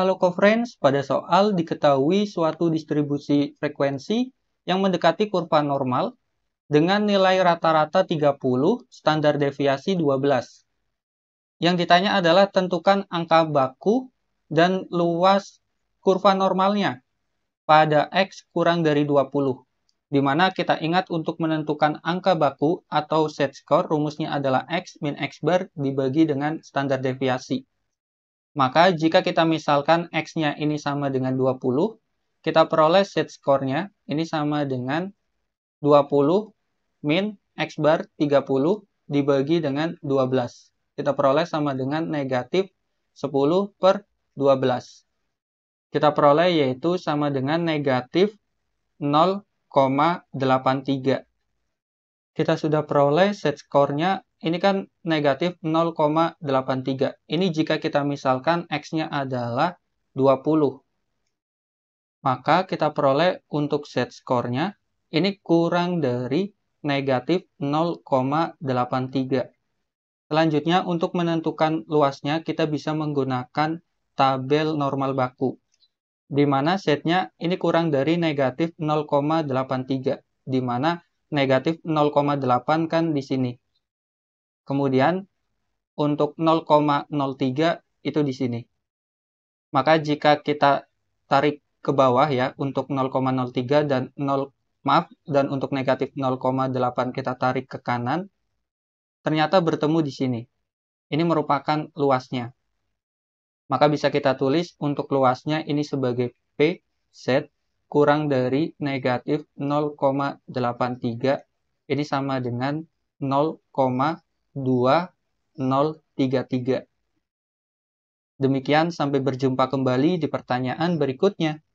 Halo friends pada soal diketahui suatu distribusi frekuensi yang mendekati kurva normal dengan nilai rata-rata 30, standar deviasi 12. Yang ditanya adalah tentukan angka baku dan luas kurva normalnya pada X kurang dari 20. Dimana kita ingat untuk menentukan angka baku atau set score rumusnya adalah X min X bar dibagi dengan standar deviasi. Maka jika kita misalkan X-nya ini sama dengan 20, kita peroleh set score-nya ini sama dengan 20 min X bar 30 dibagi dengan 12. Kita peroleh sama dengan negatif 10 per 12. Kita peroleh yaitu sama dengan negatif 0,83. Kita sudah peroleh set skornya ini kan negatif 0,83. Ini jika kita misalkan X-nya adalah 20. Maka kita peroleh untuk set skornya ini kurang dari negatif 0,83. Selanjutnya untuk menentukan luasnya kita bisa menggunakan tabel normal baku. Di mana setnya ini kurang dari negatif 0,83. Di mana negatif 0,8 kan di sini Kemudian untuk 0,03 itu di sini. Maka jika kita tarik ke bawah ya untuk 0,03 dan 0 maaf dan untuk negatif 0,8 kita tarik ke kanan ternyata bertemu di sini. Ini merupakan luasnya. Maka bisa kita tulis untuk luasnya ini sebagai P z kurang dari negatif 0,83 ini sama dengan 2033. Demikian sampai berjumpa kembali di pertanyaan berikutnya.